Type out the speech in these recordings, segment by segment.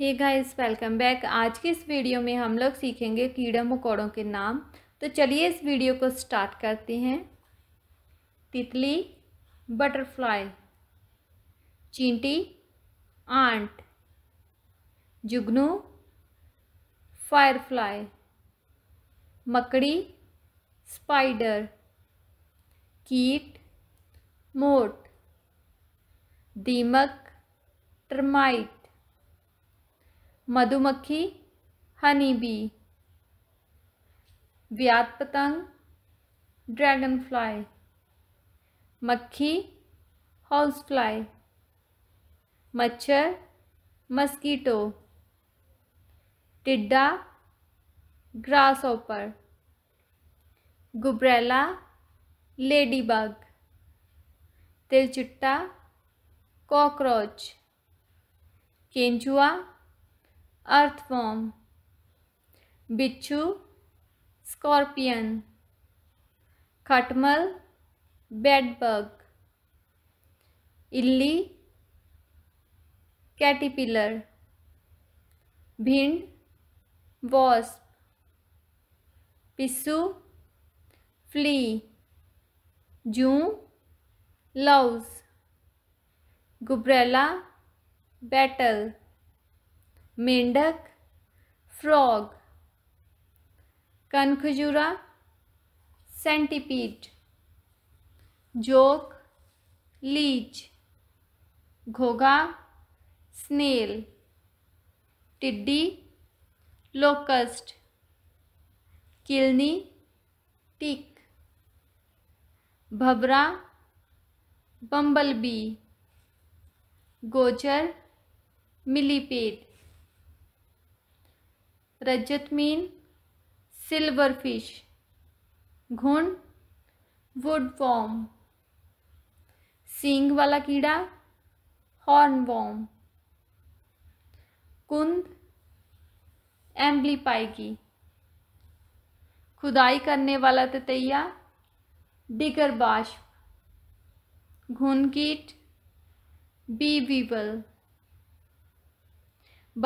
hey guys welcome back आज के इस वीडियो में हम लोग सीखेंगे कीड़े मकोड़ों के नाम तो चलिए इस वीडियो को स्टार्ट करते हैं तितली बटरफ्लाई चींटी आंट जुगनू फायरफ्लाई मकड़ी स्पाइडर कीट मोट दीमक टर्माइट मधुमक्खी हनी बी व्यात पतंग ड्रैगन फ्लाई मक्खी हाउस फ्लाई मच्छर मस्कीटो टिड्डा ग्रास ओपर गुबरेला लेडीबग तिलचुट्टा कॉकरोच केंचुआ अर्थवॉम बिच्छू स्कॉर्पियन खटमल बेडबग इल्ली कैटीपिलर भिंड वॉस्प पिस्सू फ्ली जू लव्स गुब्रेला बैटल मेंढक फ्रॉग कनखजुरा सेंटीपीड जोक लीच घोगा स्नेल टिड्डी लोकस्ट किलनी टिक भबरा बम्बलबी गोचर मिलीपेट रजत मीन सिल्वर फिश घुन वुड वॉम सींग वाला कीड़ा हॉर्न वॉम कुंद एम्बलीपाइकी खुदाई करने वाला ततैया डिगर बाश घुन कीट बी बीबल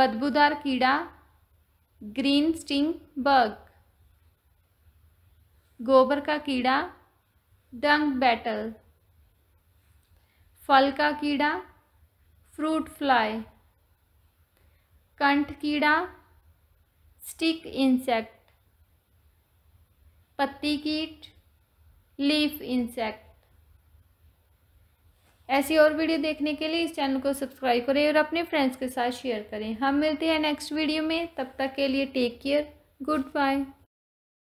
बदबूदार कीड़ा ग्रीन स्टिंग बग गोबर का कीड़ा डंग बैटल फल का कीड़ा फ्रूट फ्लाई कंठ कीड़ा स्टिक इंसेक्ट पत्ती कीट लीफ इंसेक्ट ऐसी और वीडियो देखने के लिए इस चैनल को सब्सक्राइब करें और अपने फ्रेंड्स के साथ शेयर करें हम मिलते हैं नेक्स्ट वीडियो में तब तक के लिए टेक केयर गुड बाय